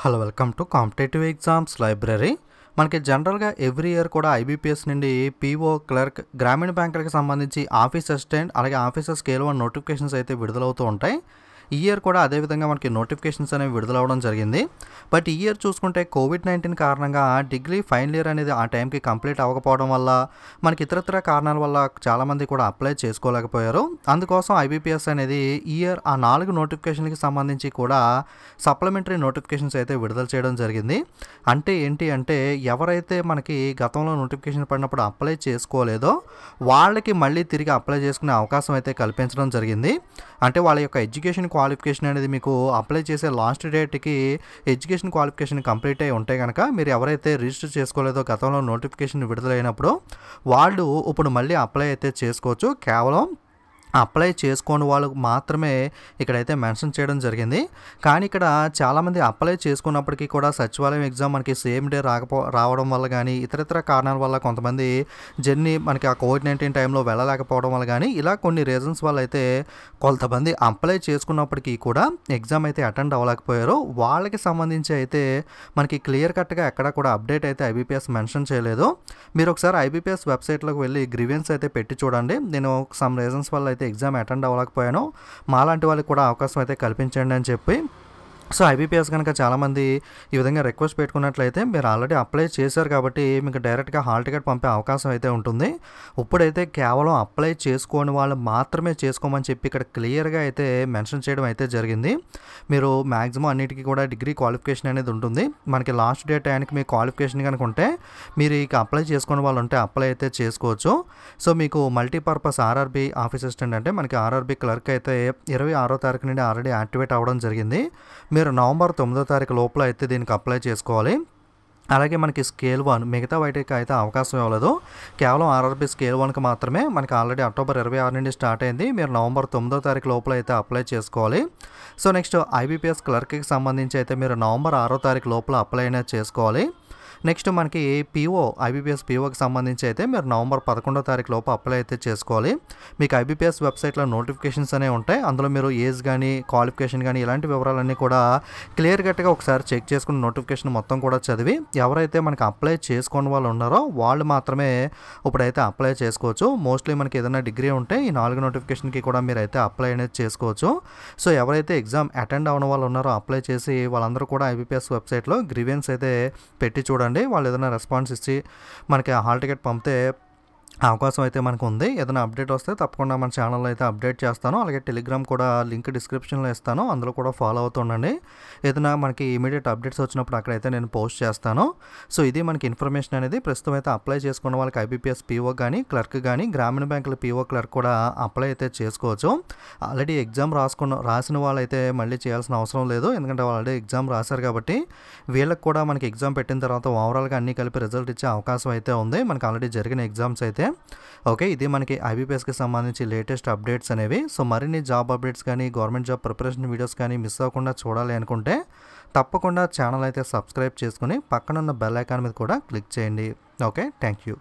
hello welcome to competitive exams library మనకి జనరల్గా every year కూడా ఐబీపీఎస్ నుండి పీఓ క్లర్క్ గ్రామీణ బ్యాంకులకు సంబంధించి ఆఫీస్ అసిస్టెంట్ అలాగే ఆఫీసర్ స్కేల్ వన్ నోటిఫికేషన్స్ అయితే విడుదలవుతూ ఉంటాయి ఈ ఇయర్ కూడా అదేవిధంగా మనకి నోటిఫికేషన్స్ అనేవి విడుదలవడం జరిగింది బట్ ఈ ఇయర్ చూసుకుంటే కోవిడ్ నైన్టీన్ కారణంగా డిగ్రీ ఫైనల్ ఇయర్ అనేది ఆ టైంకి కంప్లీట్ అవ్వకపోవడం వల్ల మనకి ఇతరత్ర కారణాల వల్ల చాలామంది కూడా అప్లై చేసుకోలేకపోయారు అందుకోసం ఐబీపీఎస్ అనేది ఇయర్ ఆ నాలుగు నోటిఫికేషన్కి సంబంధించి కూడా సప్లిమెంటరీ నోటిఫికేషన్స్ అయితే విడుదల చేయడం జరిగింది అంటే ఏంటి అంటే ఎవరైతే మనకి గతంలో నోటిఫికేషన్ పడినప్పుడు అప్లై చేసుకోలేదో వాళ్ళకి మళ్ళీ తిరిగి అప్లై చేసుకునే అవకాశం అయితే కల్పించడం జరిగింది అంటే వాళ్ళ యొక్క ఎడ్యుకేషన్ క్వాలిఫికేషన్ అనేది మీకు అప్లై చేసే లాస్ట్ డేట్కి ఎడ్యుకేషన్ క్వాలిఫికేషన్ కంప్లీట్ అయి ఉంటే కనుక మీరు ఎవరైతే రిజిస్టర్ చేసుకోలేదో గతంలో నోటిఫికేషన్ విడుదలైనప్పుడు వాళ్ళు ఇప్పుడు మళ్ళీ అప్లై అయితే చేసుకోవచ్చు కేవలం అప్లై చేసుకోని వాళ్ళకు మాత్రమే ఇక్కడైతే మెన్షన్ చేయడం జరిగింది కానీ ఇక్కడ చాలామంది అప్లై చేసుకున్నప్పటికీ కూడా సచివాలయం ఎగ్జామ్ మనకి సేమ్ డే రాకపో రావడం వల్ల కానీ ఇతరితర కారణాల వల్ల కొంతమంది జర్నీ మనకి ఆ కోవిడ్ నైన్టీన్ టైంలో వెళ్ళలేకపోవడం వల్ల కానీ ఇలా కొన్ని రీజన్స్ వల్ల అయితే కొంతమంది అప్లై చేసుకున్నప్పటికీ కూడా ఎగ్జామ్ అయితే అటెండ్ అవ్వలేకపోయారు వాళ్ళకి సంబంధించి అయితే మనకి క్లియర్ కట్గా ఎక్కడ కూడా అప్డేట్ అయితే ఐబీపీఎస్ మెన్షన్ చేయలేదు మీరు ఒకసారి ఐబీపీఎస్ వెబ్సైట్లోకి వెళ్ళి గ్రీవెన్స్ అయితే పెట్టి చూడండి నేను సమ్ రీజన్స్ వల్ల అయితే ఎగ్జామ్ అటెండ్ అవ్వలేకపోయాను మాలాంటి వాళ్ళకి కూడా అవకాశం అయితే కల్పించండి అని చెప్పి సో ఐబీపీఎస్ కనుక చాలామంది ఈ విధంగా రిక్వెస్ట్ పెట్టుకున్నట్లయితే మీరు ఆల్రెడీ అప్లై చేశారు కాబట్టి మీకు డైరెక్ట్గా హాల్ టికెట్ పంపే అవకాశం అయితే ఉంటుంది ఇప్పుడైతే కేవలం అప్లై చేసుకోని వాళ్ళు మాత్రమే చేసుకోమని చెప్పి ఇక్కడ క్లియర్గా అయితే మెన్షన్ చేయడం అయితే జరిగింది మీరు మ్యాక్సిమం అన్నిటికీ కూడా డిగ్రీ క్వాలిఫికేషన్ అనేది ఉంటుంది మనకి లాస్ట్ డేట్ టైంకి మీ క్వాలిఫికేషన్ కనుక ఉంటే మీరు ఇక అప్లై చేసుకునే వాళ్ళు ఉంటే అప్లై అయితే చేసుకోవచ్చు సో మీకు మల్టీపర్పస్ ఆర్ఆర్బీ ఆఫీస్ అసిస్టెంట్ అంటే మనకి ఆర్ఆర్బీ క్లర్క్ అయితే ఇరవై ఆరో తారీఖు నుండి ఆల్రెడీ యాక్టివేట్ అవ్వడం జరిగింది మీరు నవంబర్ తొమ్మిదో తారీఖు లోపల అయితే దీనికి అప్లై చేసుకోవాలి అలాగే మనకి స్కేల్ వన్ మిగతా వాటికి అయితే అవకాశం ఇవ్వలేదు కేవలం ఆర్ఆర్బీ స్కేల్ వన్కి మాత్రమే మనకి ఆల్రెడీ అక్టోబర్ ఇరవై ఆరు నుండి స్టార్ట్ అయింది మీరు నవంబర్ తొమ్మిదో తారీఖు లోపల అయితే అప్లై చేసుకోవాలి సో నెక్స్ట్ ఐబీపీఎస్ క్లర్క్కి సంబంధించి అయితే మీరు నవంబర్ ఆరో తారీఖు లోపల అప్లై అయినా చేసుకోవాలి నెక్స్ట్ మనకి పీఓ ఐబీపీఎస్ పీఓకి సంబంధించి అయితే మీరు నవంబర్ పదకొండో తారీఖు లోపు అప్లై అయితే చేసుకోవాలి మీకు ఐబీపీఎస్ వెబ్సైట్లో నోటిఫికేషన్స్ అనేవి ఉంటాయి అందులో మీరు ఏజ్ కానీ క్వాలిఫికేషన్ కానీ ఇలాంటి వివరాలన్నీ కూడా క్లియర్ కట్గా ఒకసారి చెక్ చేసుకుని నోటిఫికేషన్ మొత్తం కూడా చదివి ఎవరైతే మనకి అప్లై చేసుకున్న వాళ్ళు ఉన్నారో వాళ్ళు మాత్రమే ఇప్పుడైతే అప్లై చేసుకోవచ్చు మోస్ట్లీ మనకి ఏదైనా డిగ్రీ ఉంటే ఈ నాలుగు నోటిఫికేషన్కి కూడా మీరు అయితే అప్లై అనేది చేసుకోవచ్చు సో ఎవరైతే ఎగ్జామ్ అటెండ్ అవ్వని వాళ్ళు ఉన్నారో అప్లై చేసి వాళ్ళందరూ కూడా ఐబీపీఎస్ వెబ్సైట్లో గ్రీవెన్స్ అయితే పెట్టి చూడండి అండి వాళ్ళు ఏదైనా రెస్పాన్స్ ఇచ్చి మనకి హాల్ టికెట్ పంపితే అవకాశం అయితే మనకు ఉంది ఏదైనా అప్డేట్ వస్తే తప్పకుండా మన ఛానల్లో అయితే అప్డేట్ చేస్తాను అలాగే టెలిగ్రామ్ కూడా లింక్ డిస్క్రిప్షన్లో ఇస్తాను అందులో కూడా ఫాలో అవుతుండండి ఏదైనా మనకి ఇమీడియట్ అప్డేట్స్ వచ్చినప్పుడు అక్కడైతే నేను పోస్ట్ చేస్తాను సో ఇది మనకి ఇన్ఫర్మేషన్ అనేది ప్రస్తుతం అయితే అప్లై చేసుకున్న వాళ్ళకి ఐబీపీఎస్ పీఓ కానీ క్లర్క్ కానీ గ్రామీణ బ్యాంకుల పీఓ క్లర్క్ కూడా అప్లై అయితే చేసుకోవచ్చు ఆల్రెడీ ఎగ్జామ్ రాసుకున్న రాసిన వాళ్ళైతే మళ్ళీ చేయాల్సిన అవసరం లేదు ఎందుకంటే వాళ్ళు ఆల్రెడీ ఎగ్జామ్ రాశారు కాబట్టి వీళ్ళకి కూడా మనకి ఎగ్జామ్ పెట్టిన తర్వాత ఓవరాల్గా అన్ని కలిపి రిజల్ట్ ఇచ్చే అవకాశం అయితే ఉంది మనకి ఆల్రెడీ జరిగిన ఎగ్జామ్స్ అయితే ఓకే ఇది మనకి ఐబీపీఎస్కి సంబంధించి లేటెస్ట్ అప్డేట్స్ అనేవి సో మరిన్ని జాబ్ అప్డేట్స్ కానీ గవర్నమెంట్ జాబ్ ప్రిపరేషన్ వీడియోస్ కానీ మిస్ అవ్వకుండా చూడాలి అనుకుంటే తప్పకుండా ఛానల్ అయితే సబ్స్క్రైబ్ చేసుకుని పక్కనున్న బెల్ ఐకాన్ మీద కూడా క్లిక్ చేయండి ఓకే థ్యాంక్ యూ